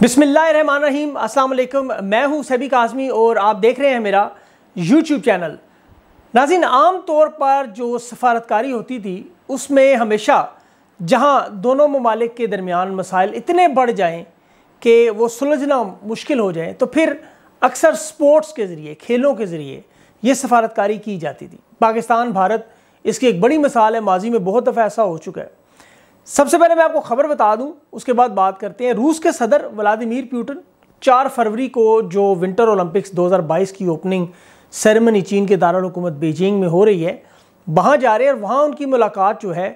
बिसमीम अल्लाम मैं हूं सभी काजमी और आप देख रहे हैं मेरा यूट्यूब चैनल नाजिन आम तौर पर जो सफारतकारी होती थी उसमें हमेशा जहां दोनों ममालिक के दरमियान मसाइल इतने बढ़ जाएं कि वो सुलझना मुश्किल हो जाए तो फिर अक्सर स्पोर्ट्स के ज़रिए खेलों के ज़रिए ये सफारतकारी की जाती थी पाकिस्तान भारत इसकी एक बड़ी मिसाल है माजी में बहुत दफ़ा ऐसा हो चुका है सबसे पहले मैं आपको खबर बता दूं उसके बाद बात करते हैं रूस के सदर व्लादिमीर पुतिन 4 फरवरी को जो विंटर ओलंपिक्स 2022 की ओपनिंग सेरेमनी चीन के दारालकूमत बीजिंग में हो रही है वहाँ जा रहे हैं और वहाँ उनकी मुलाकात जो है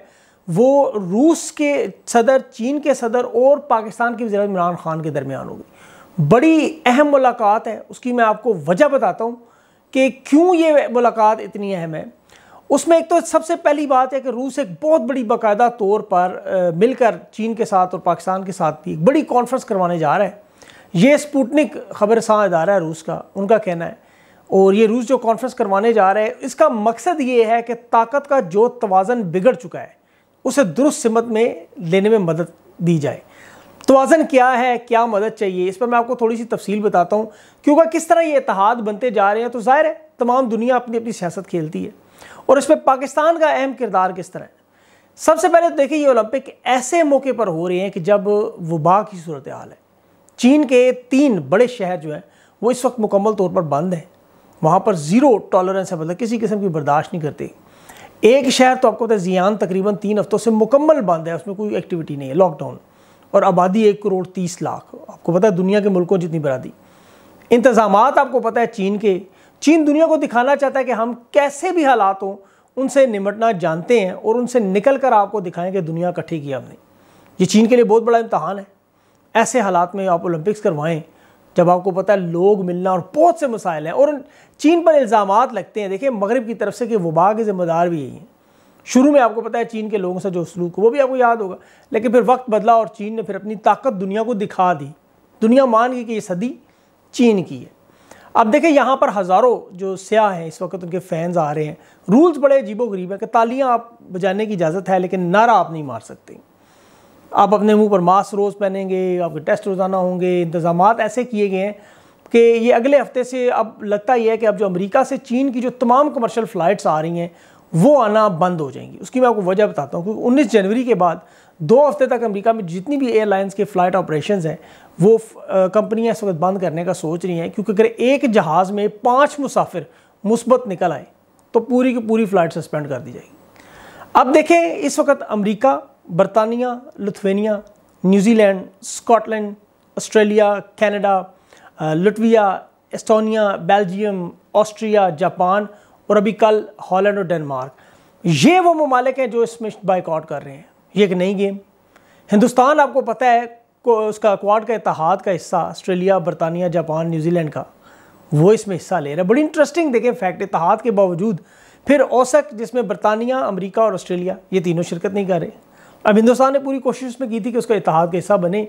वो रूस के सदर चीन के सदर और पाकिस्तान के वजीर इमरान खान के दरमियान होगी बड़ी अहम मुलाकात है उसकी मैं आपको वजह बताता हूँ कि क्यों ये मुलाकात इतनी अहम है उसमें एक तो सबसे पहली बात है कि रूस एक बहुत बड़ी बाकायदा तौर पर मिलकर चीन के साथ और पाकिस्तान के साथ भी एक बड़ी कॉन्फ्रेंस करवाने जा रहा है ये स्पुटनिक खबरसां इदारा है रूस का उनका कहना है और ये रूस जो कॉन्फ्रेंस करवाने जा रहे हैं इसका मकसद ये है कि ताकत का जो तोज़न बिगड़ चुका है उसे दुरुस्त सिमत में लेने में मदद दी जाए तोज़न क्या है क्या मदद चाहिए इस पर मैं आपको थोड़ी सी तफसील बताता हूँ क्योंकि किस तरह ये इतिहाद बनते जा रहे हैं तो ज़ाहिर है तमाम दुनिया अपनी अपनी सियासत खेलती है और इसमें पाकिस्तान का अहम किरदार किस तरह है सबसे पहले तो देखिए ये ओलंपिक ऐसे मौके पर हो रही हैं कि जब वबा की सूरत हाल है चीन के तीन बड़े शहर जो हैं वो इस वक्त मुकम्मल तौर पर बंद हैं वहाँ पर ज़ीरो टॉलरेंस है मतलब किसी किस्म की बर्दाश्त नहीं करती एक शहर तो आपको पता है जियान तकरीबन तीन हफ्तों से मुकम्मल बंद है उसमें कोई एक्टिविटी नहीं है लॉकडाउन और आबादी एक करोड़ तीस लाख आपको पता है दुनिया के मुल्कों जितनी बरादी इंतज़ाम आपको पता है चीन के चीन दुनिया को दिखाना चाहता है कि हम कैसे भी हालात हों उनसे निमटना जानते हैं और उनसे निकल कर आपको दिखाएं कि दुनिया इकट्ठी की हमने ये चीन के लिए बहुत बड़ा इम्तहान है ऐसे हालात में आप ओलंपिक्स करवाएं जब आपको पता है लोग मिलना और बहुत से मसाइल हैं और चीन पर इल्ज़ाम लगते हैं देखिए मगरब की तरफ से कि वबा के ज़िम्मेदार भी यही हैं शुरू में आपको पता है चीन के लोगों से जो सलूक वो भी आपको याद होगा लेकिन फिर वक्त बदला और चीन ने फिर अपनी ताकत दुनिया को दिखा दी दुनिया मान गई कि ये सदी चीन की है अब देखिए यहाँ पर हज़ारों जो स्याह हैं इस वक्त उनके फैंस आ रहे हैं रूल्स बड़े अजीबो गरीब हैं कि तालियाँ आप बजाने की इजाज़त है लेकिन नारा आप नहीं मार सकते आप अपने मुंह पर मास्क रोज़ पहनेंगे आपके टेस्ट रोज़ाना होंगे इंतजाम ऐसे किए गए हैं कि ये अगले हफ्ते से अब लगता ही है कि अब जो अमरीका से चीन की जो तमाम कमर्शल फ़्लाइट्स आ रही हैं वो आना बंद हो जाएंगी उसकी मैं आपको वजह बताता हूँ क्योंकि उन्नीस जनवरी के बाद दो हफ्ते तक अमेरिका में जितनी भी एयरलाइंस के फ़्लाइट ऑपरेशन हैं वो कंपनियाँ इस वक्त बंद करने का सोच रही हैं क्योंकि अगर एक जहाज़ में पाँच मुसाफिर मुस्बत निकल आए तो पूरी की पूरी फ़्लाइट सस्पेंड कर दी जाएगी अब देखें इस वक्त अमरीका बरतानिया Lithuania New Zealand Scotland Australia Canada Latvia Estonia Belgium Austria जापान और अभी कल हॉलैंड और डेनमार्क ये वो ममालिक हैं जो इसमें बाइकआउट कर रहे हैं ये एक नई गेम हिंदुस्तान आपको पता है को उसका क्वाड का इतिहाद का हिस्सा ऑस्ट्रेलिया बरतानिया जापान न्यूजीलैंड का वो इसमें हिस्सा ले रहा है बड़ी इंटरेस्टिंग देखें फैक्ट इतिहाद के बावजूद फिर औसक जिसमें बरतानिया अमरीका और ऑस्ट्रेलिया ये तीनों शिरकत नहीं कर रहे अब हिंदुस्तान ने पूरी कोशिश उसमें की थी कि उसका इतिहाद का हिस्सा बने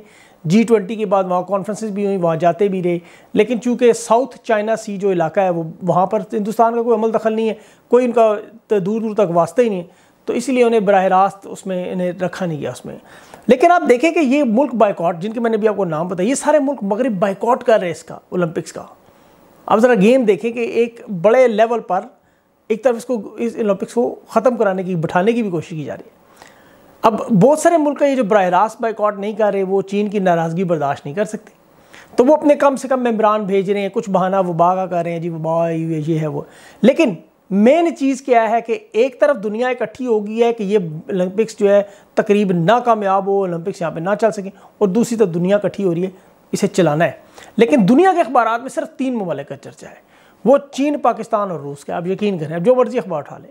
जी ट्वेंटी के बाद वहाँ कॉन्फ्रेंस भी हुई वहाँ जाते भी रहे लेकिन चूँकि साउथ चाइना सी जो इलाका है वो वहाँ पर हिंदुस्तान का कोई अमल दखल नहीं है कोई उनका दूर दूर तक वास्ता ही नहीं है तो इसीलिए उन्हें बरह रास्त उसमें इन्हें रखा नहीं गया उसमें लेकिन आप देखें कि ये मुल्क बाइकॉट जिनके मैंने भी आपको नाम बताया ये सारे मुल्क मगरब बाइकॉट कर रहे हैं इसका ओलंपिक्स का आप ज़रा गेम देखें कि एक बड़े लेवल पर एक तरफ इसको इस ओलंपिक्स को ख़त्म कराने की बिठाने की भी कोशिश की जा रही है अब बहुत सारे मुल्क ये जो बरह रास्त बाइकआउट नहीं कर रहे वो चीन की नाराज़गी बर्दाश्त नहीं कर सकते तो वो अपने कम से कम मेम्बरान भेज रहे हैं कुछ बहाना वबा का कर रहे हैं जी वबा ये है वो लेकिन मेन चीज़ क्या है कि एक तरफ दुनिया इकट्ठी होगी है कि ये ओलंपिक्स जो है तकरीब ना कामयाब हो ओलंपिक्स यहाँ पे ना चल सकें और दूसरी तरफ दुनिया इकट्ठी हो रही है इसे चलाना है लेकिन दुनिया के अखबार में सिर्फ तीन ममालिक का चर्चा है वो चीन पाकिस्तान और रूस का आप यकीन करें जो मर्जी अखबार उठा लें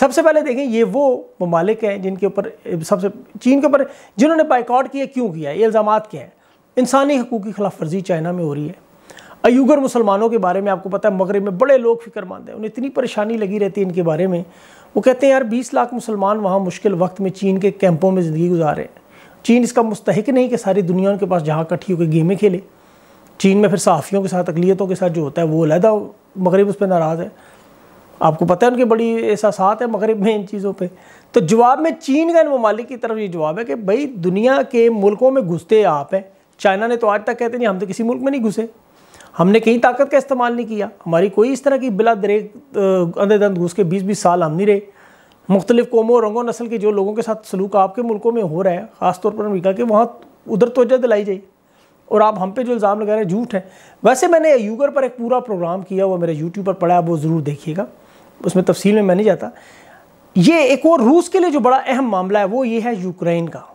सबसे पहले देखें ये वो ममालिक हैं जिनके ऊपर सबसे चीन के ऊपर जिन्होंने बाइकआउट किया क्यों किया ये इल्ज़ाम क्या हैं इंसानी हकूक़ की खिलाफ वर्जी चाइना में हो रही है अयूगर मुसलमानों के बारे में आपको पता है मगरब में बड़े लोग फिक्रमंद हैं उन्हें इतनी परेशानी लगी रहती है इनके बारे में वो कहते हैं यार 20 लाख मुसलमान वहाँ मुश्किल वक्त में चीन के कैंपों में ज़िंदगी गुजारे चीन इसका मुस्तक नहीं कि सारी दुनिया उनके पास जहाँ इकट्ठी होकर गेमें खेले चीन में फिर सहाफ़ियों के साथ अकलीतों के साथ जो होता है वो अलहदा मगरब उस पर नाराज़ है आपको पता है उनके बड़ी एहसास है मगरब में इन चीज़ों पर तो जवाब में चीन का इन ममालिक की तरफ ये जवाब है कि भाई दुनिया के मुल्कों में घुसते आप हैं चाइना ने तो आज तक कहते नहीं हम तो किसी मुल्क में नहीं घुसे हमने कहीं ताकत का इस्तेमाल नहीं किया हमारी कोई इस तरह की बिला दरेक दंद घुस के बीस बीस साल हम नहीं रहे मुख्तलिफ कौमों रंगों नस्ल के जो लोगों के साथ सलूक आपके मुल्कों में हो रहा है ख़ासतौर पर अमरीका के वहाँ उधर तोजह दिलाई जाए और आप हम पे जो इल्ज़ाम लगा रहे हैं झूठ है वैसे मैंने यूगर पर एक पूरा प्रोग्राम किया हुआ मेरे यूट्यूब पर पड़ा है वो ज़रूर देखिएगा उसमें तफसील में मैं नहीं जाता ये एक और रूस के लिए जो बड़ा अहम मामला है वो ये है यूक्रेन का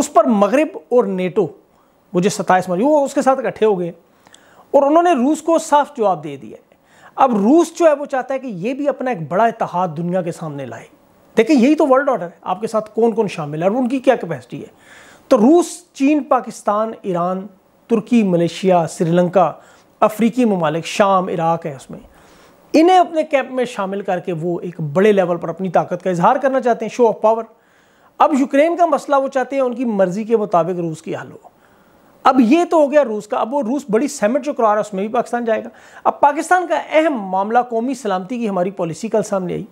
उस पर मगरब और नेटो मुझे सताइस मार्च वो उसके साथ इकट्ठे हो गए और उन्होंने रूस को साफ जवाब दे दिया अब रूस जो है वो चाहता है कि ये भी अपना एक बड़ा इतिहाद दुनिया के सामने लाए देखिए यही तो वर्ल्ड ऑर्डर है आपके साथ कौन कौन शामिल है और उनकी क्या कैपेसिटी है तो रूस चीन पाकिस्तान ईरान तुर्की मलेशिया श्रीलंका अफ्रीकी ममालिक शाम इराक है उसमें इन्हें अपने कैंप में शामिल करके वो एक बड़े लेवल पर अपनी ताकत का इजहार करना चाहते हैं शो ऑफ पावर अब यूक्रेन का मसला वो चाहते हैं उनकी मर्जी के मुताबिक रूस की हल हो अब ये तो हो गया रूस का अब वो रूस बड़ी सहमत जो करा रहा है उसमें भी पाकिस्तान जाएगा अब पाकिस्तान का अहम मामला कौमी सलामती की हमारी पॉलिसी कल सामने आई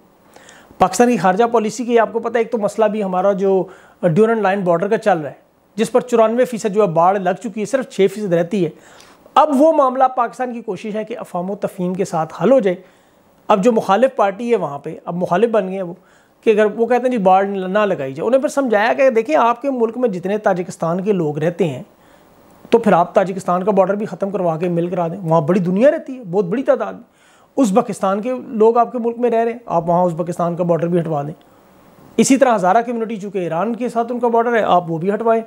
पाकिस्तान की खारजा पॉलिसी की आपको पता है एक तो मसला भी हमारा जो ड्यूरन लाइन बॉर्डर का चल रहा है जिस पर चौरानवे फीसद जो है बाढ़ लग चुकी है सिर्फ छः फीसद रहती है अब वो मामला पाकिस्तान की कोशिश है कि अफाम तफीम के साथ हल हो जाए अब जो मुखालिफ पार्टी है वहाँ पर अब मुखालिफ बन गए वो कि अगर वो कहते हैं जी बाढ़ ना लगाई जाए उन्हें फिर समझाया गया देखिए आपके मुल्क में जितने ताजिकिस्तान के लोग रहते हैं तो फिर आप ताजिकिस्तान का बॉर्डर भी ख़त्म करवा के मिल करा दें वहाँ बड़ी दुनिया रहती है बहुत बड़ी तादाद में उज़्बकिस्तान के लोग आपके मुल्क में रह रहे हैं आप वहाँ उज़्बकिस्तान का बॉर्डर भी हटवा दें इसी तरह हज़ारा कम्यूनिटी चूँकि ईरान के साथ उनका बॉर्डर है आप वो भी हटवाएं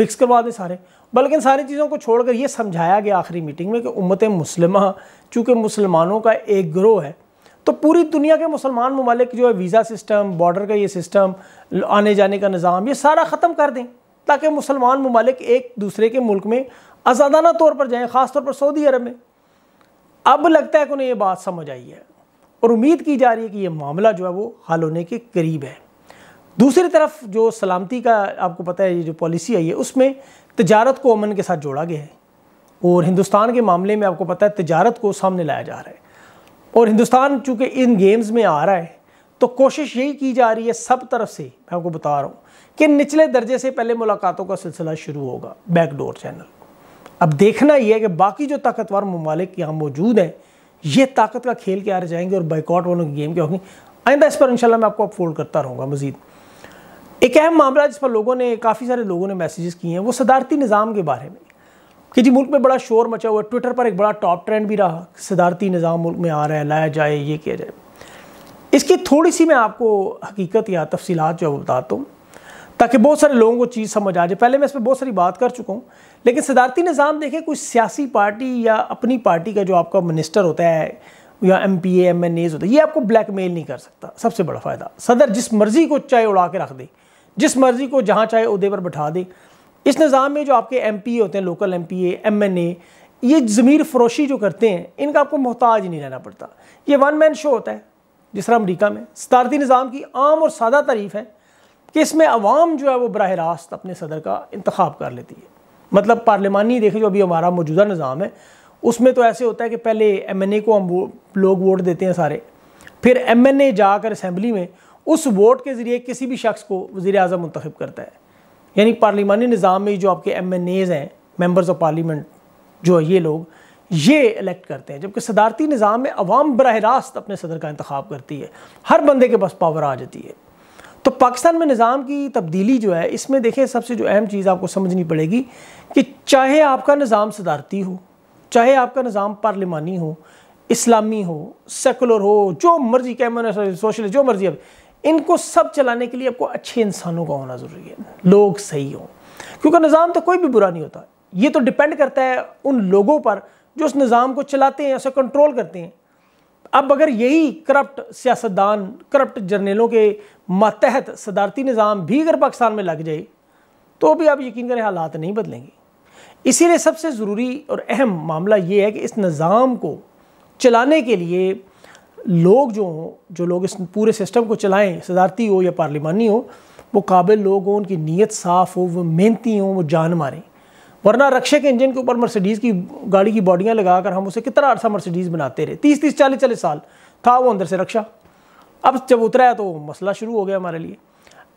मिक्स करवा दें सारे बल्कि सारी चीज़ों को छोड़कर ये समझाया गया आखिरी मीटिंग में कि उम्मत मुसलम चूँकि मुसलमानों का एक ग्रोह है तो पूरी दुनिया के मुसलमान ममालिक जो है वीज़ा सिस्टम बॉर्डर का ये सिस्टम आने जाने का निज़ाम ये सारा ख़त्म कर दें ताकि मुसलमान ममालिक एक दूसरे के मुल्क में आज़ादाना तौर पर जाएँ ख़ास तौर पर सऊदी अरब में अब लगता है कि उन्हें ये बात समझ आई है और उम्मीद की जा रही है कि ये मामला जो है वो हल होने के करीब है दूसरी तरफ जो सलामती का आपको पता है ये जो पॉलिसी आई है उसमें तजारत को अमन के साथ जोड़ा गया है और हिंदुस्तान के मामले में आपको पता है तजारत को सामने लाया जा रहा है और हिंदुस्तान चूँकि इन गेम्स में आ रहा है तो कोशिश यही की जा रही है सब तरफ से मैं आपको बता रहा हूँ कि निचले दर्जे से पहले मुलाकातों का सिलसिला शुरू होगा बैकडोर चैनल अब देखना यह है कि बाकी जो ताकतवर ममालिक यहाँ मौजूद हैं ये ताकत का खेल के आ जाएंगे और बाइकआउट वालों की गेम क्या होगी आइंदा इस पर इंशाल्लाह मैं आपको अपफोल्ड करता रहूँगा मजीद एक अहम मामला जिस पर लोगों ने काफ़ी सारे लोगों ने मैसेजेस किए हैं वो सदारती निज़ाम के बारे में कि जी मुल्क में बड़ा शोर मचा हुआ है ट्विटर पर एक बड़ा टॉप ट्रेंड भी रहा सदारती निज़ाम मुल्क में आ रहा है लाया जाए ये किया जाए इसकी थोड़ी सी मैं आपको हकीकत या तफसीत जो है बताता हूँ ताकि बहुत सारे लोगों को चीज़ समझ आ जाए पहले मैं इस पर बहुत सारी बात कर चुका हूँ लेकिन सदारती निज़ाम देखें कोई सियासी पार्टी या अपनी पार्टी का जो आपका मिनिस्टर होता है या M P M N As होता है ये आपको ब्लैक मेल नहीं कर सकता सबसे बड़ा फ़ायदा सदर जिस मर्ज़ी को चाहे उड़ा के रख दे जिस मर्ज़ी को जहाँ चाहे उहदे पर बैठा दे इस निज़ाम में जो आपके एम पी ए होते हैं local M P M N A ये ज़मीर फरोशी जो करते हैं इनका आपको मोहताज नहीं रहना पड़ता ये वन मैन शो होता है जिस तरह अमरीका में सदारती निज़ाम की आम और सादा तारीफ है कि इसमें अवाम जो है वो बरह रास्त अपने सदर का इंतखब कर लेती है मतलब पार्लियामानी देखें जो अभी हमारा मौजूदा निज़ाम है उसमें तो ऐसे होता है कि पहले एम एन ए को हम लोग वोट देते हैं सारे फिर एम एन ए जाकर असम्बली में उस वोट के ज़रिए किसी भी शख्स को वज़ी अजम मंतखब करता है यानी पार्लिमानी निज़ाम में जो आपके एम एन एज़ हैं मेम्बर्स ऑफ पार्लियामेंट जो है ये लोग ये इलेक्ट करते हैं जबकि सदारती निज़ाम में अवाम बरह रास्त अपने सदर का इंतखब करती है हर बंदे के पास पावर आ जाती है तो पाकिस्तान में निज़ाम की तब्दीली जो है इसमें देखें सबसे जो अहम चीज़ आपको समझनी पड़ेगी कि चाहे आपका निज़ाम सदारती हो चाहे आपका निज़ाम पार्लिमानी हो इस्लामी हो सेकुलर हो जो मर्जी कम्युनिस्ट सोशल जो मर्जी अब इनको सब चलाने के लिए आपको अच्छे इंसानों का होना ज़रूरी है लोग सही हों क्योंकि निज़ाम तो कोई भी बुरा नहीं होता ये तो डिपेंड करता है उन लोगों पर जो उस निज़ाम को चलाते हैं उसे कंट्रोल करते हैं अब अगर यही करप्ट सियासतदान करप्ट जर्नलों के मातहत सदारती निज़ाम भी अगर पाकिस्तान में लग जाए तो भी आप यकीन करें हालात नहीं बदलेंगे इसीलिए सबसे ज़रूरी और अहम मामला ये है कि इस निज़ाम को चलाने के लिए लोग जो हों जो लोग इस पूरे सिस्टम को चलाएं सदारती हो या पार्लिमानी हो वो काबिल लोग हों उनकी नीयत साफ़ हो वो मेहनती हों वो जान मारें वरना रक्षे के इंजन के ऊपर मर्सिडीज़ की गाड़ी की बॉडियाँ लगाकर हम उसे कितना अरसा मर्सिडीज़ बनाते रहे तीस तीस चालीस चालीस साल था वो अंदर से रक्षा अब जब उतरा है तो मसला शुरू हो गया हमारे लिए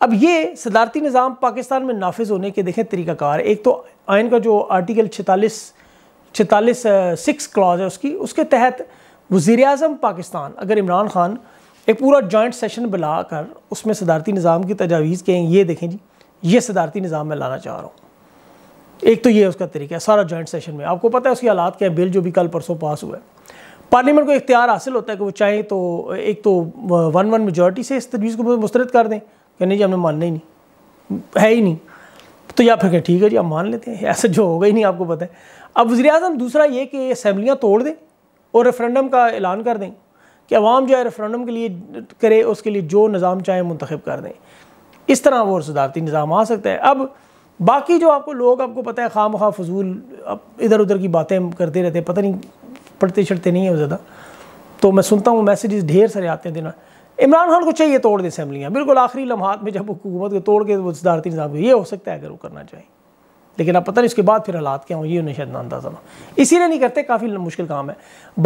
अब ये सदारती निज़ाम पाकिस्तान में नाफिज होने के देखें तरीकाकार एक तो आयन का जो आर्टिकल छतालीस छतालीस सिक्स क्लॉज है उसकी उसके तहत वज़ी अजम पाकिस्तान अगर इमरान खान एक पूरा जॉइंट सेशन बुला कर उसमें सदारती निज़ाम की तजावीज़ कहें ये देखें जी ये सदारती निज़ाम मैं लाना चाह रहा हूँ एक तो ये है उसका तरीका है सारा जॉइंट सेशन में आपको पता है उसकी हालात क्या है बिल जो भी कल परसों पास हुआ है पार्लियामेंट को इख्तियार हासिल होता है कि वो चाहें तो एक तो वन वन मेजोरिटी से इस तजवीज़ को मुस्तरद कर दें कि नहीं जी हमने मानना ही नहीं है ही नहीं तो या फिर क्या ठीक है जी आप मान लेते हैं ऐसा जो होगा ही नहीं आपको पता है अब वजी अजम दूसरा ये कि असम्बलियाँ तोड़ दें और रेफरेंडम का ऐलान कर दें कि अवाम जो है रेफरेंडम के लिए करे उसके लिए जो निज़ाम चाहे मंतखब कर दें इस तरह वो सदारती निज़ाम आ सकता है अब बाकी जो आपको लोग आपको पता है खाम खा फजूल अब इधर उधर की बातें करते रहते हैं पता नहीं पढ़ते चढ़ते नहीं है ज़्यादा तो मैं सुनता हूँ मैसेजेस ढेर सारे आते हैं देना इमरान खान को चाहिए तोड़ दें असम्बलियाँ बिल्कुल आखिरी लम्हात में जब हुकूमत को तोड़ के वो सदारती निज़ाम को ये हो सकता है अगर वो करना चाहिए लेकिन आप पता नहीं उसके बाद फिर हालात क्या हों ये उन्हें शायद ना अंदाजा ना इसीलिए नहीं करते काफ़ी मुश्किल काम है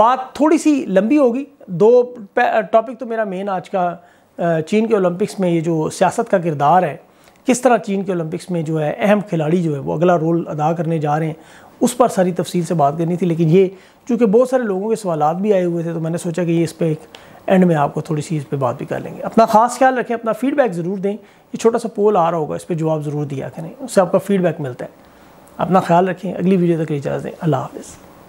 बात थोड़ी सी लंबी होगी दो टॉपिक तो मेरा मेन आज का चीन के ओलंपिक्स में ये जो सियासत का किरदार है किस तरह चीन के ओलंपिक्स में जो है अहम खिलाड़ी जो है वो अगला रोल अदा करने जा रहे हैं उस पर सारी तफसील से बात करनी थी लेकिन ये चूँकि बहुत सारे लोगों के सवाल भी आए हुए थे तो मैंने सोचा कि ये इस पर एक एंड में आपको थोड़ी सी इस पर बात भी कर लेंगे अपना खास ख्याल रखें अपना फीडबैक ज़रूर दें ये छोटा सा पोल आ रहा होगा इस पर जवाब ज़रूर दिया करें उससे आपका फीडबैक मिलता है अपना ख्याल रखें अगली वीडियो तक इजाज़ दें अल्लाह हाफ़